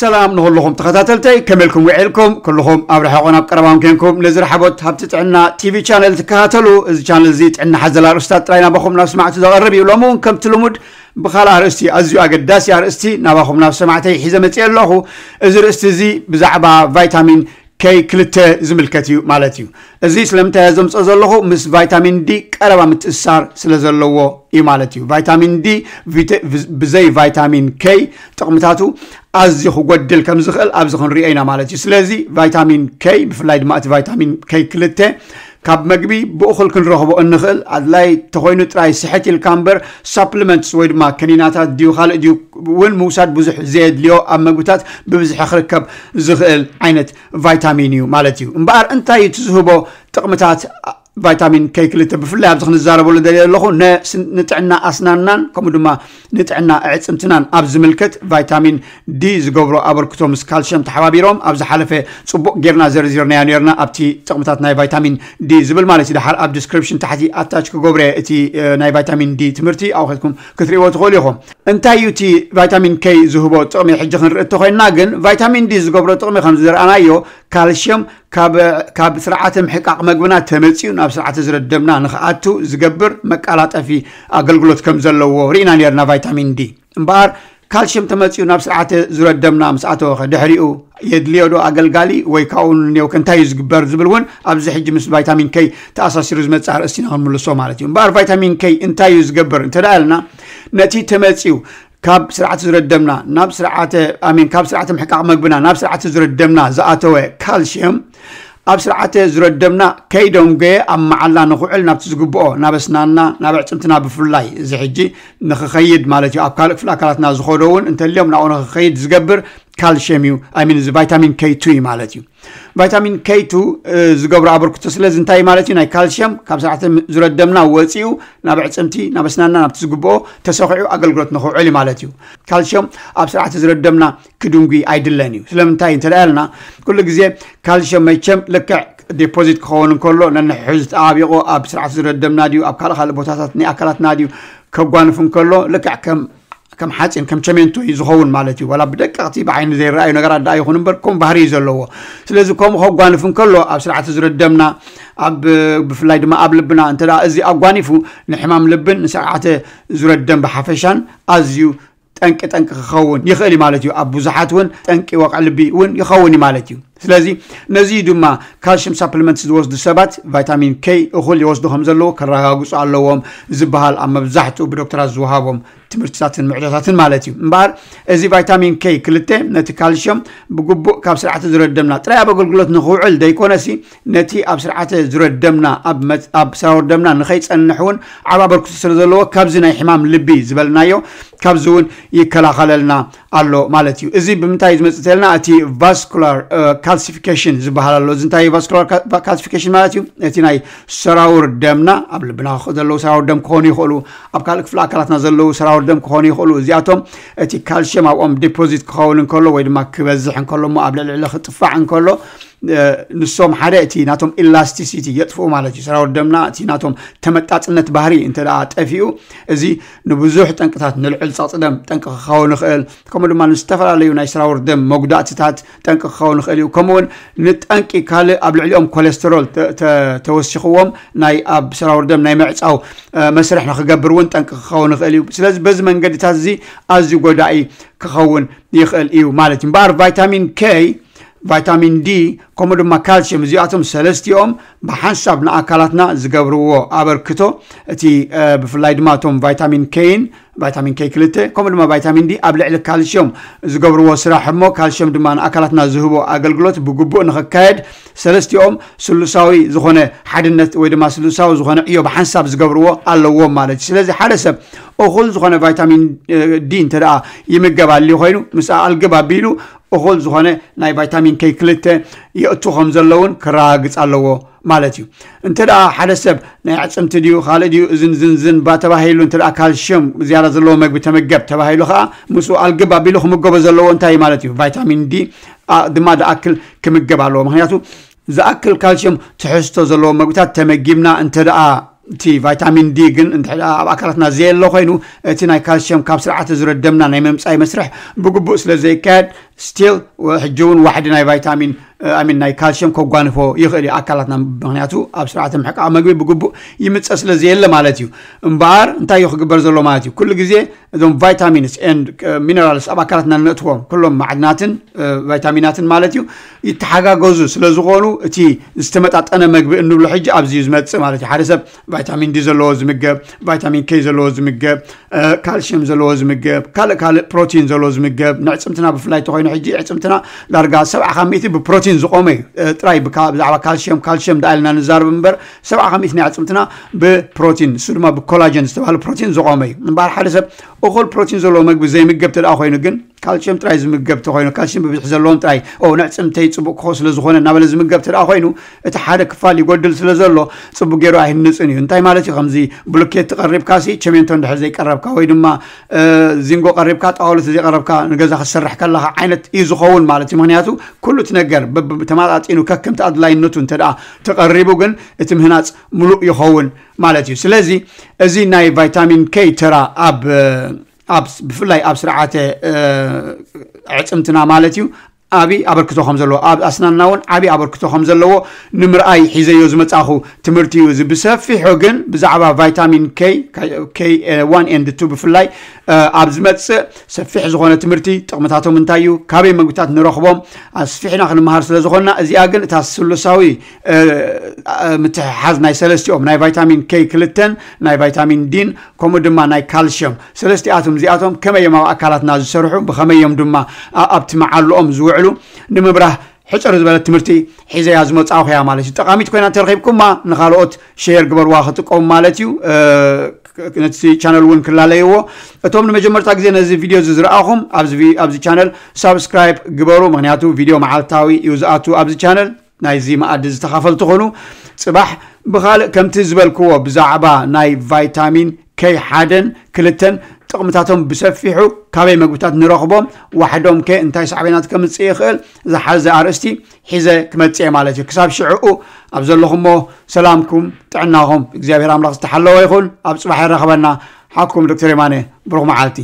ሰላም ንኩልኹም ተኸታተልተይ ከመልኩም ውዒልኩም ኩልኹም ኣብ ርሕቑን ኣብ ቀረባን ኮንኩም ንዝረሓቦት ሃብቲ ጥዕና ቲቪ ቻነል ትከታተሉ እዚ ቻነል እዚ ጥዕና ሓዘላ ርእስታት ጥራይና ባኹም ናብ ስማዕቲ ዘቐርብ እዩ ሎሚ እውን ከምቲ ልሙድ ብካልእ ኣርእስቲ ኣዝዩ ኣገዳሲ ኣርእስቲ ናባኹም ናብ ሰማዕተይ ሒዘ መፅእ ኣለኹ እዚ ርእስቲ እዚ ብዛዕባ ቫይታሚን ከይ ክልተ ዝምልከት እዩ ማለት እዩ እዚ ስለምንታይ ዘምፅኦ ዘለኹ ምስ ቫይታሚን ዲ ቀረባ ምትእሳር ስለ ዘለዎ እዩ ማለት እዩ ቫይታሚን ዲ ብዘይ ቫይታሚን ከይ ጥቕምታቱ ኣዝዩ ክጎድል ከም ዝኽእል ኣብዚ ክንሪኦ ኢና ማለት እዩ ስለዚ ቫይታሚን ከይ ብፍላይ ድማ እቲ ቫይታሚን ከይ ክልተ ካብ መግቢ ብእኹል ክንረኽቦ እንኽእል ኣድላይ ተኮይኑ ጥራይ ስሕት ኢልካ እምበር ሳፕሊመንትስ ወይ ድማ ከኒናታት ድዩ ካልእ ድዩ እውን ምውሳድ ብዙሕ ዘየድልዮ ኣብ መግብታት ብብዝሒ ክርከብ ዝኽእል ዓይነት ቫይታሚን እዩ ማለት እዩ እምበኣር እንታይ እዩ ትዝህቦ ጥቕምታት ቫይታሚን ከይ ክልተ ብፍላይ ኣብዚ ክንዛረበሉ ደልየ ኣለኹ ንጥዕና ኣስናናን ከምኡ ድማ ንጥዕና ኣዕፅምትናን ኣብ ዝምልከት ቫይታሚን ዲ ዝገብሮ ኣበርክቶ ምስ ካልሽም ተሓባቢሮም ኣብ ዝሓለፈ ፅቡቅ ጌርና ዘርዚርናያ ነርና ኣብቲ ጥቕምታት ናይ ቫይታሚን ዲ ዝብል ማለት እዩ ድሓር ኣብ ዲስክሪፕሽን ታሕቲ ኣታች ክገብረ እቲ ናይ ቫይታሚን ዲ ትምህርቲ ኣብ ከትኩም ክትሪእዎ ትኽእሉ ኢኹም እንታይ እዩ እቲ ቫይታሚን ከይ ዝህቦ ጥቕሚ ሕጂ ክንርኢ እተ ኮይንና ግን ቫይታሚን ዲ ዝገብሮ ጥቕሚ ከም ዝረኣናዮ ካልሽም ካብ ስርዓተ ምሕቃቅ መግብና ተመፂኡ ናብ ስርዓተ ዝረደብና ንክኣቱ ዝገብር መቃላጠፊ ኣገልግሎት ከም ዘለዎ ርኢና ነርና ቫይታሚን ዲ እምበኣር ካልሽም ተመፂኡ ናብ ስርዓተ ዝረደምና ደምና ኸ ድሕሪኡ የድልዮ ዶ ኣገልጋሊ ወይ ካብኡ እኒው ከንታይ እዩ ዝግበር ዝብል እውን ኣብዚ ሕጂ ምስ ቫይታሚን ከይ ተኣሳሲሩ ዝመፅእ ርእሲና ክንምልሶ ማለት እዩ እምበኣር ቫይታሚን ከይ እንታይ እዩ ዝገብር እንተዳ ኣለና ነቲ ተመፂኡ ካብ ስርዓተ ዝረደምና ናብ ስርዓተ ካብ ስርዓተ ምሕቃቅ መግብና ናብ ስርዓተ ዝረደምና ዝኣተወ ካልሽየም ኣብ ስርዓተ ዝረደምና ከይደንጎየ ኣብ መዓልና ንክውዕል ናብቲ ዝግብኦ ናብ ኣስናና ናብ ኣዕፅምትና ብፍላይ እዚ ሕጂ ንክኸይድ ማለት እዩ ኣብ ካልእ ክፍሊ ኣካላትና ዝኸዶ እውን እንተልዮም ናብኡ ንክኸይድ ዝገብር ካልሽየም እዩ ኣይሚን እዚ ቫይታሚን ከይቱ እዩ ማለት እዩ ቫይታሚን ከይቱ ዝገብሮ ኣበርክቶ ስለዚ እንታይ ማለት እዩ ናይ ካልሽየም ካብ ስራሕቲ ዝረደምና ወፂኡ ናብ ዕፅምቲ ናብ ኣስናና ናብቲ ዝግብኦ ተሰኪዑ ኣገልግሎት ንክውዕል እዩ ማለት እዩ ካልሽየም ኣብ ስራሕቲ ዝረደምና ክድንጉ ኣይድለን እዩ ስለምንታይ እንተደኣ ኣለና ኩሉ ግዜ ካልሽየም መቸም ልክዕ ዲፖዚት ክኸውን እንከሎ ነንሕሕዝ ተኣቢቑ ኣብ ስራሕቲ ዝረደምና ድዩ ኣብ ካልእ ካልእ ቦታታት ናይ ኣካላትና ድዩ ከጓንፍ እንከሎ ልክዕ ከም كم حاتين كم تمنتو يزخون مالتي ولا بدك قطي بعين زي الرأي نقرأ داي يخون بركم بهري زلوا سلزو كم خو قوان فن كله أب سرعة زر الدمنا أب بفلايد ما أب لبنا أنت لا أزي أقواني فو نحمام لبن سرعة زر الدم بحفشان أزيو تنك تنك خون يخلي مالتي أب بزحات ون تنك وقع لبي ون يخوني مالتي ስለዚ ነዚ ድማ ካልሽም ሳፕሊመንት ዝወስዱ ሰባት ቫይታሚን ከይ እኹል ይወስዱ ከም ዘለዎ ከረጋግፁ ኣለዎም ዝበሃል ኣብ መብዛሕትኡ ብዶክተራት ዝውሃቦም ትምህርትታትን ምዕዶታትን ማለት እዩ እምበር እዚ ቫይታሚን ከይ ክልተ ነቲ ካልሽም ብግቡእ ካብ ስርዓተ ዝረደምና ጥራይ ኣብ ኣገልግሎት ንክውዕል ደይኮነሲ ነቲ ኣብ ስርዓተ ዝረደምና ኣብ ሰራወር ንከይፀንሕ እውን ዓባ በርክቶ ስለ ዘለዎ ካብዚ ናይ ሕማም ልቢ ዝበልናዮ ካብዚ እውን ይከላኸለልና ኣሎ ማለት እዩ እዚ ብምንታይ ዝመፅእ ተለና እቲ ቫስኩላር ካልሲፊኬሽን ዝበሃል ኣሎ እዚ እንታይ ቫስኩላር ካልሲፊኬሽን ማለት እዩ እቲ ናይ ሰራውር ደምና ኣብ ልብና ዘለዉ ሰራውር ደም ክኾኑ ይኽእሉ ኣብ ካልእ ክፍሊ ኣካላትና ዘለዉ ሰራውር ደም ክኾኑ ይኽእሉ እዚኣቶም እቲ ካልሽም ኣብኦም ዲፖዚት ክኸውን እንከሎ ወይ ድማ ክበዝሕ እንከሎ ሞ ኣብ ልዕሊ ልዕሊ ክጥፋዕ እንከሎ ንሶም ሓደ እቲ ናቶም ኤላስቲሲቲ የጥፍኡ ማለት እዩ ስራ ወደምና እቲ ናቶም ተመጣፅነት ባህሪ እንተ ጠፊኡ እዚ ንብዙሕ ጠንቅታት ንልዕል ፃፅደም ጠንቂ ክኸውን ይኽእል ከምኡ ድማ ንዝተፈላለዩ ናይ ስራ ወርደም መጉዳእትታት ጠንቂ ክኸውን ይኽእል እዩ ከምኡ ውን ንጠንቂ ካልእ ኣብ ልዕሊኦም ኮለስተሮል ተወሲኽዎም ናይ ኣብ ስራ ወርደም ናይ መዕፃው መስርሕ ንክገብር እውን ጠንቂ ክኸውን ይኽእል እዩ ስለዚ በዚ መንገድታት እዚ ኣዝዩ ጎዳኢ ክኸውን ይኽእል እዩ ማለት እዩ እምበኣር ቫይታሚን ኬይ ቫይታሚን ዲ ከምኡ ድማ ካልሽየም እዚኣቶም ሰለስቲኦም ብሓንሳብ ንኣካላትና ዝገብርዎ ኣበርክቶ እቲ ብፍላይ ድማ እቶም ቫይታሚን ኬይን ቫይታሚን ኬ ክልተ ከምኡ ድማ ቫይታሚን ዲ ኣብ ልዕሊ ካልሽዮም ዝገብርዎ ስራሕ እሞ ካልሽዮም ድማ ንኣካላትና ዝህቦ ኣገልግሎት ብግቡእ ንክካየድ ሰለስቲኦም ስሉሳዊ ዝኾነ ሓድነት ወይ ድማ ስሉሳዊ ዝኾነ ዕዮ ብሓንሳብ ዝገብርዎ ኣለዎም ማለት እዩ ስለዚ ሓደ ሰብ እኹል ዝኾነ ቫይታሚን ዲ እንተ ደኣ ይምገባሊ ኮይኑ ምስ ኣልግብ ኣቢሉ እኹል ዝኾነ ናይ ቫይታሚን ከይ ክልተ የእቱ ከም ዘለውን ክረጋግፅ ኣለዎ ማለት እዩ እንተ ደኣ ሓደ ሰብ ናይ ዕፅምቲ ድዩ ካልእ ድዩ እዝንዝንዝን ባ ተባሂሉ እንተ ካልሽም ዝያዳ ዘለዎ መግቢ ተመገብ ተባሂሉ ከዓ ምስ ኣልግብ ኣቢሉ ክምገቦ ዘለዎ እንታይ እዩ ማለት እዩ ቫይታሚን ዲ ድማ ዝኣክል ክምገብ ኣለዎ ምክንያቱ ዝኣክል ካልሽም ትሕዝቶ ዘለዎ መግብታት ተመጊብና እንተ ደኣ እቲ ቫይታሚን ዲ ግን እንድሕዳ ኣብ ኣካላትና ዘየሎ ኮይኑ እቲ ናይ ካልሽም ካብ ስርዓት ዝረደምና ናይ ምምፃይ መስርሕ ብግቡእ ስለ ዘይካየድ ስቲል ሕጂ እውን ዋሕዲ ናይ ቫይታሚን ኣሚን ናይ ካልሽም ከጓንፎ ይኽእል እዩ ኣካላትና ምክንያቱ ኣብ ስርዓተ ምሕቃቕ መግቢ ብግቡእ ይምፀ ስለዚ የለ ማለት እዩ እምበኣር እንታይ እዩ ክግበር ዘሎ ማለት እዩ ኩሉ ግዜ እዞም ቫይታሚንስ ኤንድ ሚነራልስ ኣብ ኣካላትና ንእትዎም ኩሎም ማዕድናትን ቫይታሚናትን ማለት እዩ ይተሓጋገዙ ስለዝኾኑ እቲ ዝተመጣጠነ ምግቢ እንብሎ ሕጂ ኣብዚ ዝመፅእ ማለት እዩ ሓደ ሰብ ቫይታሚን ዲ ዘለዎ ዝምገብ ቫይታሚን ከይ ዘለዎ ዝምገብ ካልሽየም ዘለዎ ዝምገብ ካልእ ካልእ ፕሮቲን ዘለዎ ዝምገብ ንዕፅምትና ብፍላይ ተኮይኑ ሕጂ ዕፅምትና ዳርጋ ሰብዓ ካብ ብፕሮቲን ፕሮቲን ዝቆመ ጥራይ ብዛዕባ ካልሽየም ካልሽየም ዳ ኢልና ንዛርብ እምበር ሰብዓ ከሚት ናይ ኣፅምትና ብፕሮቲን ንሱ ድማ ብኮላጀን ዝተባሃለ ፕሮቲን ዝቆመ እዩ እምበር ሓደ ሰብ እኩል ፕሮቲን ዘለዎ መግቢ ዘይምገብ ተደኣ ኮይኑ ግን ካልሽም ጥራይ ዝምገብ ተኮይኑ ካልሽም ብብዝሒ ዘለዎም ጥራይ ንዕፅምተይ ፅቡቅ ክኾ ስለዝኮነ እናበለ ዝምገብ ተ ኮይኑ እቲ ሓደ ክፋል ይጎድል ስለ ዘሎ ፅቡቅ ገይሩ ኣይህንፅን እዩ እንታይ ማለት እዩ ከምዚ ብሎኬት ተቐሪብካ ሲ ቸሜንቶ ንድሕር ዘይቀረብካ ወይ ድማ ዚንጎ ቀሪብካ ጣውሎት ዘይቀረብካ ንገዛ ክሰርሕ ከለካ ዓይነት እዩ ዝኸውን ማለት እዩ ምክንያቱ ኩሉ እቲ ነገር ተማጣጢኑ ከከምቲ ኣድላይነቱ እንተደኣ ተቀሪቡ ግን እቲ ምህናፅ ሙሉእ ይኸውን ማለት እዩ ስለዚ እዚ ናይ ቫይታሚን ከይ ተራ ኣብ ብፍላይ ኣብ ስርዓተ ዕፅምትና ማለት እዩ ዓብዪ ኣበርክቶ ከም ዘለዎ ኣብ ኣስናና እውን ዓብዪ ኣበርክቶ ከም ዘለዎ ንምርኣይ ሒዘዮ ዝመፃኹ ትምህርቲ እዩ እዚ ብሰፊሑ ግን ብዛዕባ ቫይታሚን k ዋን ኤንድ ቱ ብፍላይ ኣብ ዝመፅእ ሰፊሕ ዝኾነ ትምህርቲ ጥቕምታቶም እንታይ እዩ ካበይ መንግብታት ንረኽቦም ኣስፊሕና ክንምሃር ስለ ዝኮና እዚኣ ግን እታ ስሉሳዊ ምትሕሓዝ ናይ ሰለስቲኦም ናይ ቫይታሚን ከይ ክልተን ናይ ቫይታሚን ዲን ከምኡ ድማ ናይ ካልሽም ሰለስቲኣቶም እዚኣቶም ከመዮም ኣብ ኣካላትና ዝሰርሑ ብከመዮም ድማ ኣብቲ መዓልኦም ዝውዕሉ ንምብራህ حجر زبالة تمرتي حيزي هزمو تساوخيا مالاتيو تقاميت كوينا ترخيب كوما نخالو اوت شير قبر واخطو كوم مالاتيو نتسي چانل وين كلاليوو اتوم نمجمر تاقزي نزي فيديو زي زرعاخم ابزي ابزي چانل سابسكرايب قبرو مغنياتو فيديو معالتاوي يوزعاتو ابزي چانل نايزي ما عدز تخافل تخونو صباح بخال كم تزبالكوو بزعبا ناي فيتامين كي حادن كلتن ጥቕምታቶም ብሰፊሑ ካበይ መግብታት ንረኽቦም ዋሕዶም ከ እንታይ ሳዕቤናት ከምፅእ ይኽእል ዝሓዘ ኣርእስቲ ሒዘ ክመፅእ ማለት እዩ ክሳብ ሽዕኡ ኣብ ዘለኹሞ ሰላምኩም ጥዕናኹም እግዚኣብሔር ኣምላኽ ዝተሓለወ ይኹን ኣብ ፅባሕ ይረኸበና ሓኩም ዶክተር የማነ ብሩኽ መዓልቲ